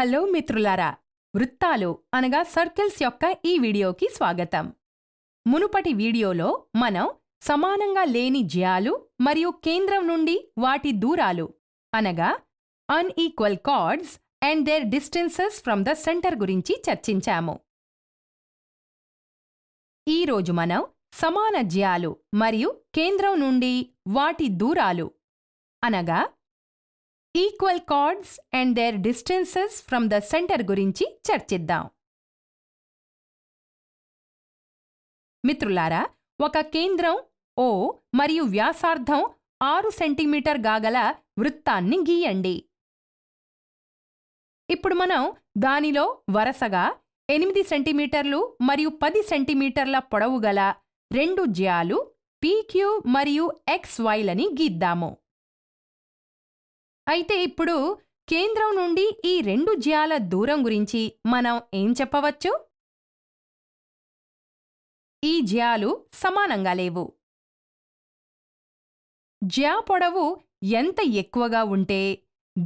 hello మిత్రులారా వృత్తాలు అనగా సర్కిల్స్ యొక్క ఈ వీడియోకి స్వాగతం మునుపటి వీడియోలో మనం సమానంగా లేని జ్యాలు మరియు కేంద్రం నుండి వాటి దూరాలు అనగా unequal chords and their distances from the centre గురించి చర్చించాము ఈరోజు మనం సమాన జ్యాలు మరియు కేంద్రం నుండి వాటి దూరాలు అనగా equal chords and their distances from the centre గురించి చర్చిద్దాం మిత్రులారా ఒక కేంద్రం ఓ మరియు వ్యాసార్థం ఆరు సెంటీమీటర్ గాగల వృత్తాన్ని గీయండి ఇప్పుడు మనం దానిలో వరసగా ఎనిమిది సెంటీమీటర్లు మరియు పది సెంటీమీటర్ల పొడవు గల రెండు జ్యాలు పీక్యూ మరియు ఎక్స్ వైలని గీద్దాము అయితే ఇప్పుడు కేంద్రం నుండి ఈ రెండు జ్యాల దూరం గురించి మనం ఏం చెప్పవచ్చు ఈ జ్యాలు సమానంగా లేవు జ్యా పొడవు ఎంత ఎక్కువగా ఉంటే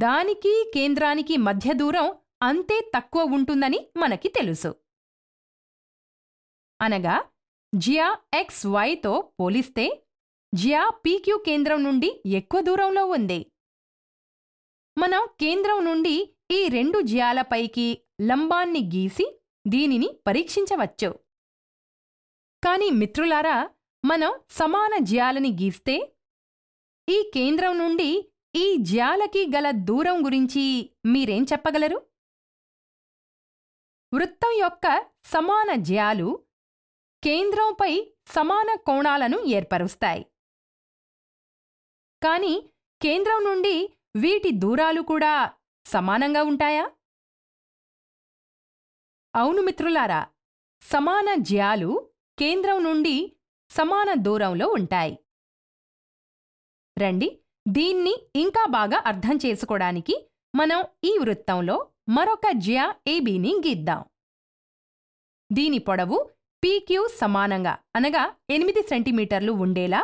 దానికి కేంద్రానికి మధ్య దూరం అంతే తక్కువ ఉంటుందని మనకి తెలుసు అనగా జియా ఎక్స్ వైతో పోలిస్తే జియా పీక్యూ కేంద్రం నుండి ఎక్కువ దూరంలో ఉంది మనం కేంద్రం నుండి ఈ రెండు జ్యాలపైకి లంబాన్ని గీసి దీనిని పరీక్షించవచ్చు కాని మిత్రులారా మనం సమాన జ్యాలని గీస్తే ఈ కేంద్రం నుండి ఈ జ్యాలకి గల దూరం గురించి మీరేం చెప్పగలరు వృత్తం యొక్క సమాన జ్యాలు కేంద్రంపై సమాన కోణాలను ఏర్పరుస్తాయి కాని కేంద్రం నుండి వీటి దూరాలు కూడా సమానంగా ఉంటాయా అవును మిత్రులారా సమాన జ్యాలు కేంద్రం నుండి సమాన దూరంలో ఉంటాయి రండి దీన్ని ఇంకా బాగా అర్థం చేసుకోవడానికి మనం ఈ వృత్తంలో మరొక జ్యా ఏబీని గీద్దాం దీని పొడవు పీక్యూ సమానంగా అనగా ఎనిమిది సెంటీమీటర్లు ఉండేలా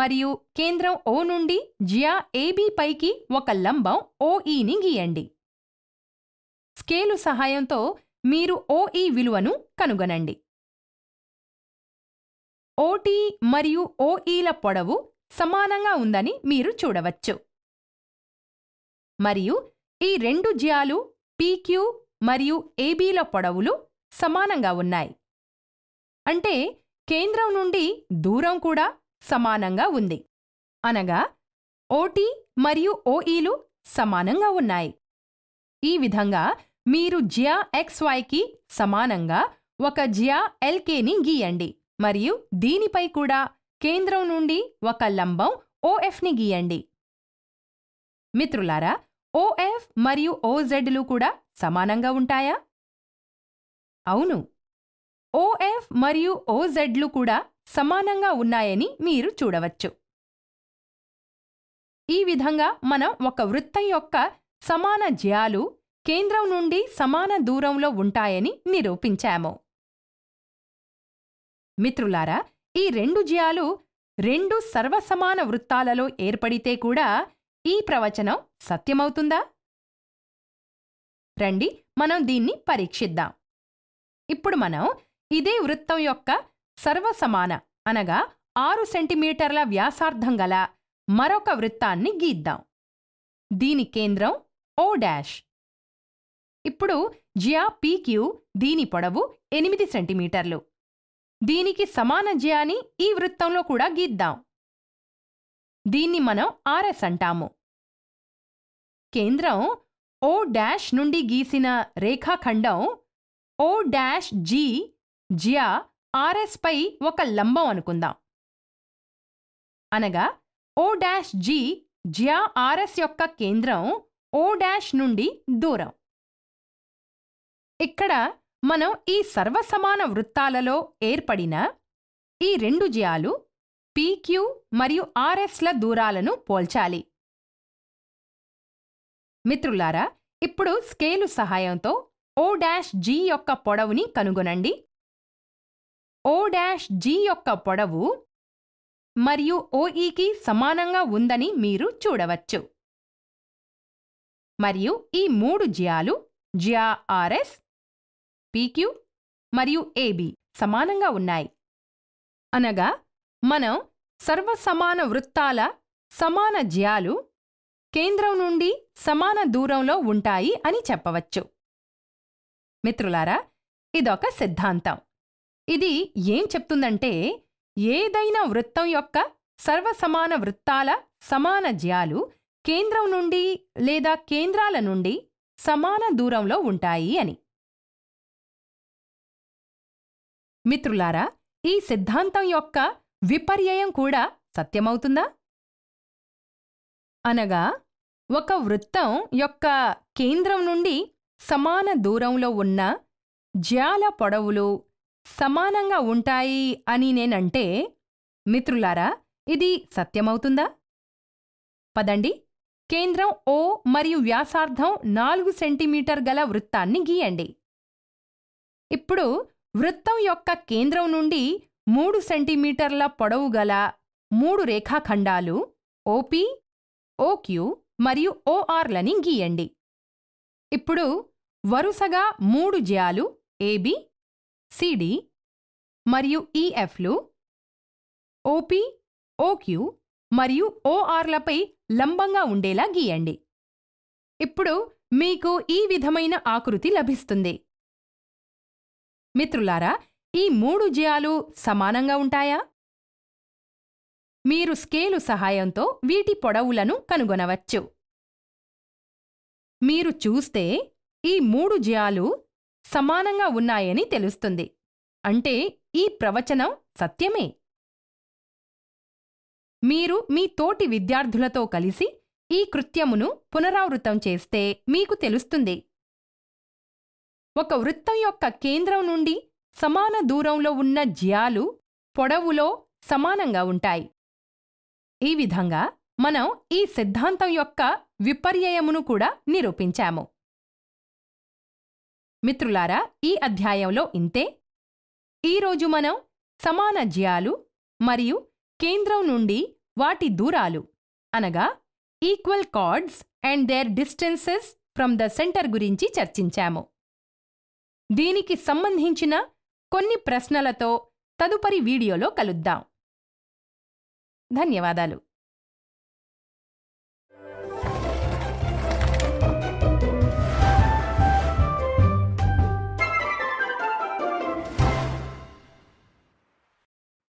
మరియు కేంద్రం ఓ నుండి జియా ఏబీ పైకి ఒక లంబం ఓఈని e గీయండి స్కేలు సహాయంతో మీరు ఓఈ e విలువను కనుగొనండి ఓటీ మరియు ఓఈల e పొడవు సమానంగా ఉందని మీరు చూడవచ్చు మరియు ఈ రెండు జియాలు పీక్యూ మరియు ఏబీల పొడవులు సమానంగా ఉన్నాయి అంటే కేంద్రం నుండి దూరం కూడా సమానంగా ఉంది అనగా ఓటీ మరియు ఓఈలు సమానంగా ఉన్నాయి ఈ విధంగా మీరు జియా ఎక్స్వైకి సమానంగా ఒక జియా ఎల్కేని గీయండి మరియు దీనిపై కూడా కేంద్రం నుండి ఒక లంబం ఓఎఫ్ని గీయండి మిత్రులారా ఓఎఫ్ మరియు ఓజెడ్లు కూడా సమానంగా ఉంటాయా అవును ఓఎఫ్ మరియు ఓజెడ్లు కూడా సమానంగా ఉన్నాయని మీరు చూడవచ్చు ఈ విధంగా మనం ఒక వృత్తం యొక్క సమాన జ్యాలు కేంద్రం నుండి సమాన దూరంలో ఉంటాయని నిరూపించాము మిత్రులారా ఈ రెండు జ్యాలు రెండు సర్వసమాన వృత్తాలలో ఏర్పడితే కూడా ఈ ప్రవచనం సత్యమవుతుందా రండి మనం దీన్ని పరీక్షిద్దాం ఇప్పుడు మనం ఇదే వృత్తం యొక్క సర్వసమాన అనగా ఆరు సెంటిమీటర్ల వ్యాసార్థం గల మరొక వృత్తాన్ని గీద్దాం దీని కేంద్రం ఓ డాష్ ఇప్పుడు జియా పీక్యూ దీని పొడవు ఎనిమిది సెంటిమీటర్లు దీనికి సమాన జియాని ఈ వృత్తంలో కూడా గీద్దాం దీన్ని మనం ఆర్ఎస్ అంటాము కేంద్రం ఓ డాష్ నుండి గీసిన రేఖాఖండం ఓ డాష్ జీ జియా ఆర్ఎస్పై ఒక లంబం అనుకుందాం అనగా ఓ డాష్ జి జియా ఆర్ఎస్ యొక్క కేంద్రం ఓ డాష్ నుండి దూరం ఇక్కడ మనం ఈ సర్వసమాన వృత్తాలలో ఏర్పడిన ఈ రెండు జియాలు పీక్యూ మరియు ఆర్ఎస్ల దూరాలను పోల్చాలి మిత్రులారా ఇప్పుడు స్కేలు సహాయంతో ఓ డాష్ జీ యొక్క పొడవుని కనుగొనండి ఓ డాష్ జీ యొక్క పొడవు మరియు ఓఈకి e సమానంగా ఉందని మీరు చూడవచ్చు మరియు ఈ మూడు జియాలు జియా ఆర్ఎస్ పీక్యూ మరియు ఏబి సమానంగా ఉన్నాయి అనగా మనం సర్వసమాన వృత్తాల సమాన జియాలు కేంద్రం నుండి సమాన దూరంలో ఉంటాయి అని చెప్పవచ్చు మిత్రులారా ఇదొక సిద్ధాంతం ఇది ఏం చెప్తుందంటే ఏదైనా వృత్తం యొక్క సర్వసమాన వృత్తాల సమాన జ్యాలు కేంద్రం నుండి లేదా కేంద్రాల నుండి సమాన దూరంలో ఉంటాయి అని మిత్రులారా ఈ సిద్ధాంతం యొక్క విపర్యయం కూడా సత్యమవుతుందా అనగా ఒక వృత్తం యొక్క కేంద్రం నుండి సమాన దూరంలో ఉన్న జ్యాల పొడవులు సమానంగా ఉంటాయి అని నేనంటే మిత్రులారా ఇది సత్యమవుతుందా పదండి కేంద్రం ఓ మరియు వ్యాసార్థం నాలుగు సెంటీమీటర్ గల వృత్తాన్ని గీయండి ఇప్పుడు వృత్తం యొక్క కేంద్రం నుండి మూడు సెంటీమీటర్ల పొడవు గల మూడు రేఖాఖండాలు ఓపి ఓక్యూ మరియు ఓఆర్లని గీయండి ఇప్పుడు వరుసగా మూడు జయాలు ఏబి సిడి మరియు ఈఎఫ్లు ఓపి ఓక్యూ మరియు ఓఆర్లపై లంబంగా ఉండేలా గీయండి ఇప్పుడు మీకు ఈ విధమైన ఆకృతి లభిస్తుంది మిత్రులారా ఈ మూడు జయాలు సమానంగా ఉంటాయా మీరు స్కేలు సహాయంతో వీటి పొడవులను కనుగొనవచ్చు మీరు చూస్తే ఈ మూడు జయాలు సమానంగా ఉన్నాయని తెలుస్తుంది అంటే ఈ ప్రవచనం సత్యమే మీరు మీ తోటి విద్యార్థులతో కలిసి ఈ కృత్యమును పునరావృతం చేస్తే మీకు తెలుస్తుంది ఒక వృత్తం యొక్క కేంద్రం నుండి సమాన దూరంలో ఉన్న జ్యాలు పొడవులో సమానంగా ఉంటాయి ఈ విధంగా మనం ఈ సిద్ధాంతం యొక్క విపర్యయమును కూడా నిరూపించాము మిత్రులారా ఈ అధ్యాయంలో ఇంతే ఈరోజు మనం సమాన జ్యాలు మరియు కేంద్రం నుండి వాటి దూరాలు అనగా equal chords and their distances from the centre గురించి చర్చించాము దీనికి సంబంధించిన కొన్ని ప్రశ్నలతో తదుపరి వీడియోలో కలుద్దాం ధన్యవాదాలు